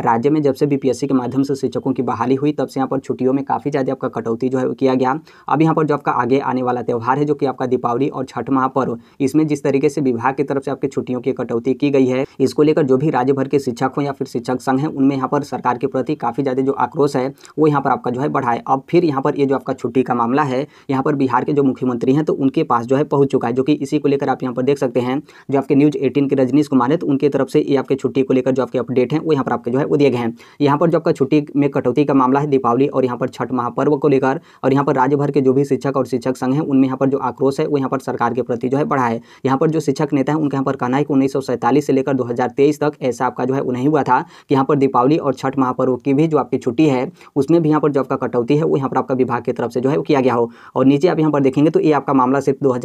राज्य में जब से बीपीएससी के माध्यम से शिक्षकों की बहाली हुई तब से यहाँ पर छुट्टियों में काफ़ी ज़्यादा आपका कटौती जो है किया गया अब यहाँ पर जो आपका आगे आने वाला त्यौहार है जो कि आपका दीपावली और छठ महापर्व इसमें जिस तरीके से विभाग की तरफ से आपकी छुट्टियों की कटौती की गई है इसको लेकर जो भी राज्य भर के शिक्षक हों या फिर शिक्षक संघ हैं उनमें यहाँ पर सरकार के प्रति काफ़ी ज़्यादा जो आक्रोश है वो यहाँ पर आपका जो है बढ़ाए अब फिर यहाँ पर ये जो आपका छुट्टी का मामला है यहाँ पर बिहार के जो मुख्यमंत्री हैं तो उनके पास जो है पहुँच चुका है जो कि इसी को लेकर आप यहाँ पर देख सकते हैं जो आपके न्यूज़ एटीन के रजनीश कुमार है तो उनकी तरफ से ये आपके छुट्टी को लेकर जो आपके अपडेट हैं वो यहाँ पर आपके जो है वो दिए गए हैं यहाँ पर जो आपका छुट्टी में कटौती का मामला है दीपावली और यहाँ पर छठ महापर्व को लेकर और यहाँ पर राज्य भर के जो भी शिक्षक और शिक्षक संघ हैं उनमें यहाँ पर जो आक्रोश है वो यहाँ पर सरकार के प्रति जो है बढ़ा है यहाँ पर जो शिक्षक नेता है उनका यहाँ पर कहना है कि उन्नीस से लेकर दो तक ऐसा आपका जो है उन्हें हुआ था कि यहाँ पर दीपावली और छठ महापर्व की भी जो आपकी छुट्टी है उसमें भी यहाँ पर जो आपका कटौती है वो यहाँ पर आपका विभाग की तरफ से जो है वो किया गया हो और नीचे आप यहाँ पर देखेंगे तो ये आपका मामला सिर्फ दो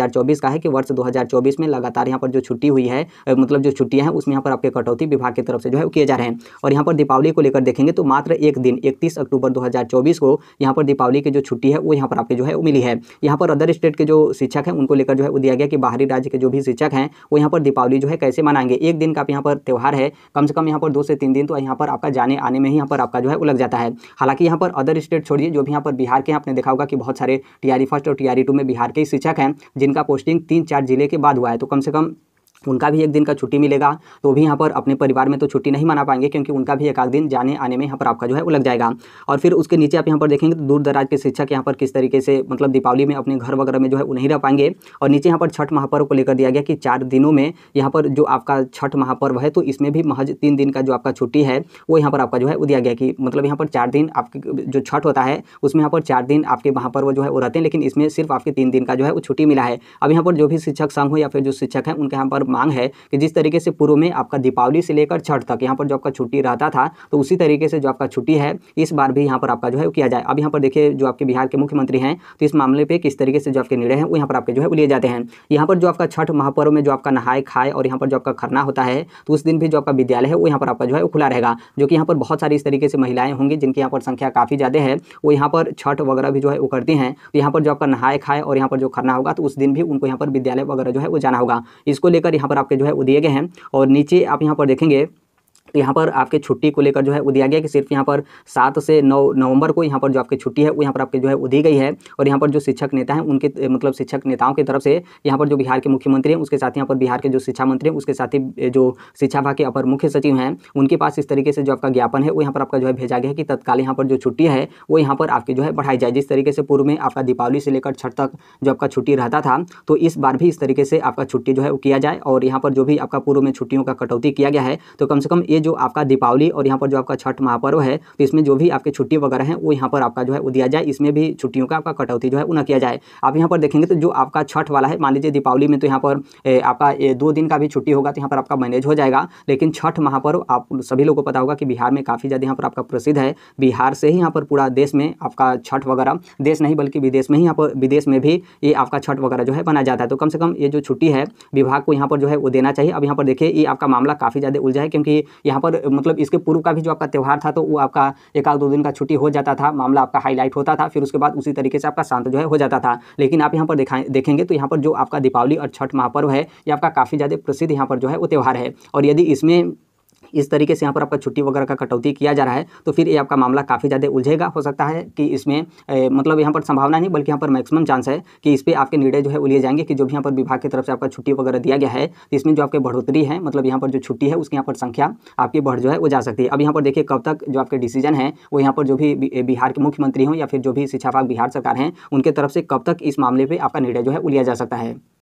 का है कि वर्ष दो में लगातार यहाँ पर जो छुट्टी हुई है मतलब जो छुट्टियाँ हैं उसमें यहाँ पर आपके कटौती विभाग की तरफ से जो है वो किए जा रहे हैं और यहाँ पर दीपावली को लेकर देखेंगे तो मात्र एक दिन इकतीस अक्टूबर 2024 को यहाँ पर दीपावली की जो छुट्टी है वो यहाँ पर आपके जो है मिली है यहाँ पर अदर स्टेट के जो शिक्षक हैं उनको लेकर जो है वो दिया गया कि बाहरी राज्य के जो भी शिक्षक हैं वो यहाँ पर दीपावली जो है कैसे मनाएंगे एक दिन का यहाँ पर त्यौहार है कम से कम यहाँ पर दो से तीन दिन तो यहाँ पर आपका जाने आने में ही यहाँ पर आपका जो है वो लग जाता है हालांकि यहाँ पर अदर स्टेट छोड़िए जो भी यहाँ पर बिहार के आपने देखा होगा कि बहुत सारे टी फर्स्ट और टू में बिहार के शिक्षक हैं जिनका पोस्टिंग तीन चार जिले के बाद हुआ है तो कम से कम उनका भी एक दिन का छुट्टी मिलेगा तो भी यहाँ पर अपने परिवार में तो छुट्टी नहीं मना पाएंगे क्योंकि उनका भी एक आध दिन जाने आने में यहाँ पर आपका जो है वो लग जाएगा और फिर उसके नीचे आप यहाँ पर देखेंगे तो दूर दराज के शिक्षक यहाँ पर किस तरीके से मतलब दीपावली में अपने घर वगैरह में जो है वो नहीं रह पाएंगे और नीचे यहाँ पर छठ महापर्व को लेकर दिया गया कि चार दिनों में यहाँ पर जो आपका छठ महापर्व है तो इसमें भी महज तीन दिन का जो आपका छुट्टी है वो यहाँ पर आपका जो है वो दिया गया कि मतलब यहाँ पर चार दिन आपके जो छठ होता है उसमें यहाँ पर चार दिन आपके महापर्व जो है वो रहते हैं लेकिन इसमें सिर्फ आपके तीन दिन का जो है वो छुट्टी मिला है अब यहाँ पर जो भी शिक्षक संघ हो या फिर जो शिक्षक हैं उनके यहाँ पर मांग है कि जिस तरीके से पूर्व में आपका दीपावली से लेकर छठ तक यहाँ पर जो आपका छुट्टी रहता था तो उसी तरीके से जो आपका छुट्टी है इस बार भी यहाँ पर आपका जो है किया जाए अब यहाँ पर देखिए जो आपके बिहार के मुख्यमंत्री हैं तो इस मामले पर किस तरीके से जो आपके निर्णय हैं वो यहाँ पर आपके जो है लिए जाते हैं यहाँ पर जो आपका छठ महापर्व में जो आपका नहाए खाए और यहाँ पर जो आपका खरना होता है तो उस दिन भी जो आपका विद्यालय है वो यहाँ पर आपका जो है खुला रहेगा जो कि यहाँ पर बहुत सारी इस तरीके से महिलाएं होंगी जिनकी यहाँ पर संख्या काफ़ी ज़्यादा है वो यहाँ पर छठ वगैरह भी जो है वो करती हैं तो यहाँ पर जो आपका नहाए खाए और यहाँ पर जो खरना होगा तो उस दिन भी उनको यहाँ पर विद्यालय वगैरह जो है वो जाना होगा इसको लेकर यहाँ पर आपके जो है वो दिए गए हैं और नीचे आप यहाँ पर देखेंगे तो यहाँ पर आपके छुट्टी को लेकर जो है वो दिया गया कि सिर्फ यहाँ पर सात से नौ नवंबर को यहाँ पर जो आपकी छुट्टी है वो यहाँ पर आपके जो है वो दी गई है और यहाँ पर जो शिक्षक नेता हैं उनके मतलब शिक्षक नेताओं की तरफ से यहाँ पर जो बिहार के मुख्यमंत्री हैं उसके साथ यहाँ पर बिहार के जो शिक्षा मंत्री हैं उसके साथ ही जो शिक्षा विभाग के अपर मुख्य सचिव हैं उनके पास इस तरीके से जो आपका ज्ञापन है वो यहाँ पर आपका जो है भेजा गया है कि तत्काल यहाँ पर जो छुट्टी है वो यहाँ पर आपकी जो है बढ़ाई जाए जिस तरीके से पूर्व में आपका दीपावली से लेकर छठ तक जो आपका छुट्टी रहता था तो इस बार भी इस तरीके से आपका छुट्टी जो है वो किया जाए और यहाँ पर जो भी आपका पूर्व में छुट्टियों का कटौती किया गया है तो कम से कम ये जो आपका दीपावली और यहाँ पर जो आपका छठ महापर्व है तो इसमें जो भी आपके छुट्टी वगैरह हैं वो यहाँ पर आपका जो है वो दिया जाए इसमें भी छुट्टियों का आपका कटौती जो है वो ना किया जाए आप यहाँ पर देखेंगे तो जो आपका छठ वाला है मान लीजिए दीपावली में तो यहाँ पर आपका दो दिन का भी छुट्टी होगा तो यहाँ पर आपका मैनेज हो जाएगा लेकिन छठ महापर्व आप सभी लोगों को पता होगा कि बिहार में काफ़ी ज़्यादा यहाँ पर आपका प्रसिद्ध है बिहार से ही यहाँ पर पूरा देश में आपका छठ वगैरह देश नहीं बल्कि विदेश में ही यहाँ पर विदेश में भी ये आपका छठ वगैरह जो है बनाया जाता है तो कम से कम ये जो छुट्टी है विभाग को यहाँ पर जो है वो देना चाहिए अब यहाँ पर देखिए ये आपका मामला काफ़ी ज़्यादा उलझा है क्योंकि यहाँ पर मतलब इसके पूर्व का भी जो आपका त्यौहार था तो वो आपका एक आध दो दिन का छुट्टी हो जाता था मामला आपका हाईलाइट होता था फिर उसके बाद उसी तरीके से आपका शांत जो है हो जाता था लेकिन आप यहाँ पर देखा देखेंगे तो यहाँ पर जो आपका दीपावली और छठ महापर्व है ये आपका काफ़ी ज़्यादा प्रसिद्ध यहाँ पर जो है वो त्यौहार है और यदि इसमें इस तरीके से यहाँ पर आपका छुट्टी वगैरह का कटौती किया जा रहा है तो फिर ये आपका मामला काफ़ी ज़्यादा उलझेगा हो सकता है कि इसमें ए, मतलब यहाँ पर संभावना नहीं बल्कि यहाँ पर मैक्सिमम चांस है कि इस पर आपके निर्णय जो है उलिए लिए जाएंगे कि जो भी यहाँ पर विभाग की तरफ से आपका छुट्टी वगैरह दिया गया है तो इसमें जो आपके बढ़ोतरी है मतलब यहाँ पर जो छुट्टी है उसके यहाँ पर संख्या आपकी बढ़ जो है वो जा सकती है अब यहाँ पर देखिए कब तक जो आपके डिसीजन है वो यहाँ पर जो भी बिहार के मुख्यमंत्री हों या फिर जो भी शिक्षा विभाग बिहार सरकार हैं उनके तरफ से कब तक इस मामले पर आपका निर्णय जो है वो लिया जा सकता है